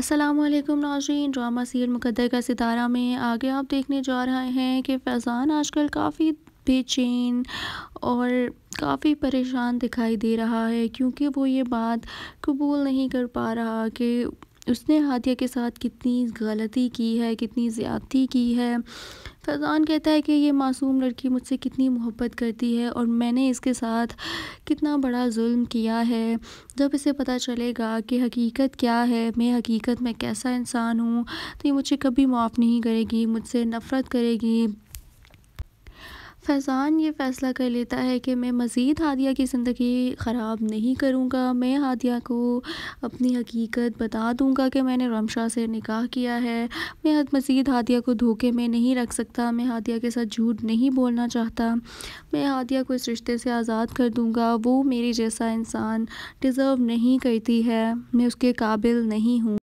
असलम नाजरीन drama serial मुकद्दर का सितारा में आगे आप देखने जा रहे हैं कि फैज़ान आजकल काफ़ी बेचैन और काफ़ी परेशान दिखाई दे रहा है क्योंकि वो ये बात कबूल नहीं कर पा रहा कि उसने हादिया के साथ कितनी गलती की है कितनी ज़्यादती की है फैज़ान कहता है कि ये मासूम लड़की मुझसे कितनी मोहब्बत करती है और मैंने इसके साथ कितना बड़ा जुल्म किया है जब इसे पता चलेगा कि हकीकत क्या है मैं हकीकत में कैसा इंसान हूँ तो ये मुझे कभी माफ़ नहीं करेगी मुझसे नफ़रत करेगी फैज़ान ये फ़ैसला कर लेता है कि मैं मज़ीद हादिया की ज़िंदगी ख़राब नहीं करूँगा मैं हादिया को अपनी हकीकत बता दूँगा कि मैंने रमशा से निकाह किया है मैं हद मज़ीद हादिया को धोखे में नहीं रख सकता मैं हादिया के साथ झूठ नहीं बोलना चाहता मैं हादिया को इस रिश्ते से आज़ाद कर दूँगा वो मेरे जैसा इंसान डिज़र्व नहीं करती है मैं उसके काबिल नहीं हूँ